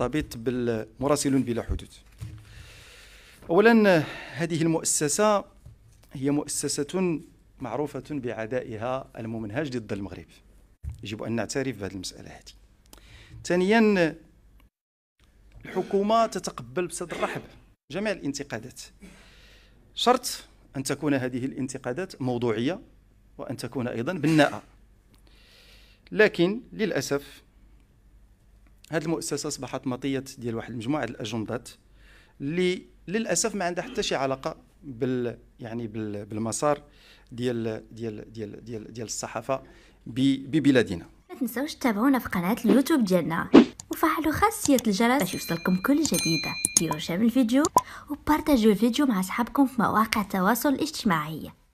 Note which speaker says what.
Speaker 1: مرتبط بالمراسلون بلا حدود اولا هذه المؤسسه هي مؤسسه معروفه بعدائها الممنهج ضد المغرب يجب ان نعترف بهذه المساله هذه ثانيا الحكومه تتقبل بصدر رحب جميع الانتقادات شرط ان تكون هذه الانتقادات موضوعيه وان تكون ايضا بناءه لكن للاسف هذه المؤسسه اصبحت مطيه ديال واحد مجموعه الاجندات اللي للاسف ما عندها حتى شي علاقه بال يعني بال بالمسار ديال ديال ديال ديال, ديال الصحافه ببلادنا
Speaker 2: ما تنساوش تتابعونا في قناه اليوتيوب ديالنا وفعلوا خاصية
Speaker 3: الجرس باش يوصلكم كل جديد ديروا شير الفيديو وبارتاجوا الفيديو مع أصحابكم في مواقع التواصل الاجتماعي